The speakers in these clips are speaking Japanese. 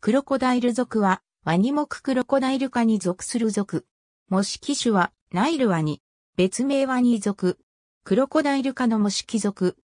クロコダイル属は、ワニ目クロコダイル科に属する属。模式種は、ナイルワニ。別名ワニ属。クロコダイル科の模式属。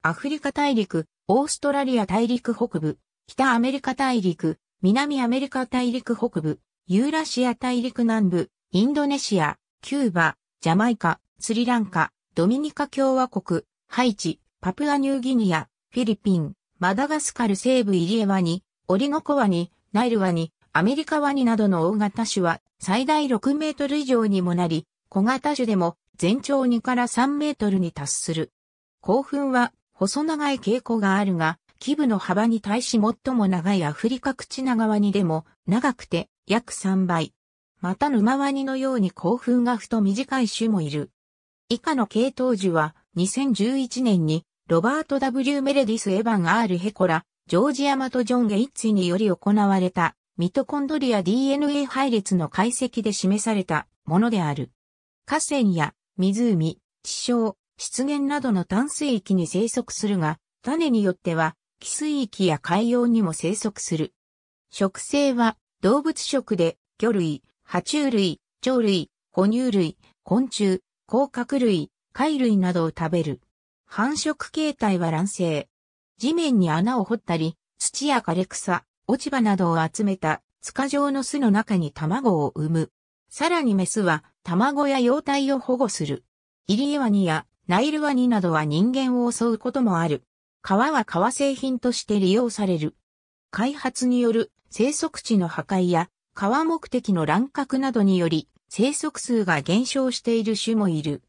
アフリカ大陸、オーストラリア大陸北部、北アメリカ大陸、南アメリカ大陸北部、ユーラシア大陸南部、インドネシア、キューバ、ジャマイカ、スリランカ、ドミニカ共和国、ハイチ、パプアニューギニア、フィリピン、マダガスカル西部イリエワニ、オリゴコワニ、ナイルワニ、アメリカワニなどの大型種は最大6メートル以上にもなり、小型種でも全長2から3メートルに達する。興奮は細長い傾向があるが、基部の幅に対し最も長いアフリカクチナワニでも長くて約3倍。また沼ワニのように興奮がふと短い種もいる。以下の系統樹は2011年にロバート W. メレディス・エヴァン・ R. ヘコラ、ジョージ・アマとジョン・ゲイッツにより行われたミトコンドリア DNA 配列の解析で示されたものである。河川や湖、地床、湿原などの淡水域に生息するが、種によっては、寄水域や海洋にも生息する。植生は動物食で、魚類、爬虫類、鳥類、哺乳類、昆虫、甲殻類、貝類などを食べる。繁殖形態は卵生、地面に穴を掘ったり、土や枯れ草、落ち葉などを集めた塚状の巣の中に卵を産む。さらにメスは卵や幼体を保護する。イリエワニやナイルワニなどは人間を襲うこともある。皮は革製品として利用される。開発による生息地の破壊や皮目的の乱獲などにより生息数が減少している種もいる。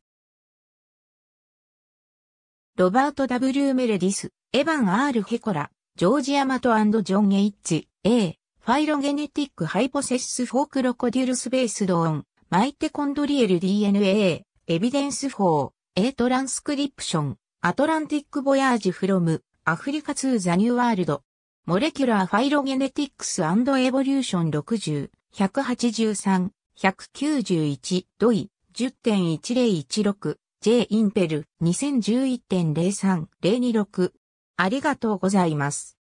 ロバート・ W・ メレディス、エヴァン・ R・ ヘコラ、ジョージ・アマトジョン・ゲイッチ、A、ファイロゲネティック・ハイポセッス・フォーク・ロコデュルス・ベース・ドーン、マイテコンドリエル DNA、エビデンスフォー、A トランスクリプション、アトランティック・ボヤージ・フロム、アフリカツー・ザ・ニュー・ワールド、モレキュラー・ファイロゲネティックス・エボリューション60、183、191、ドイ、10.1016、J インペル2011.03-026。ありがとうございます。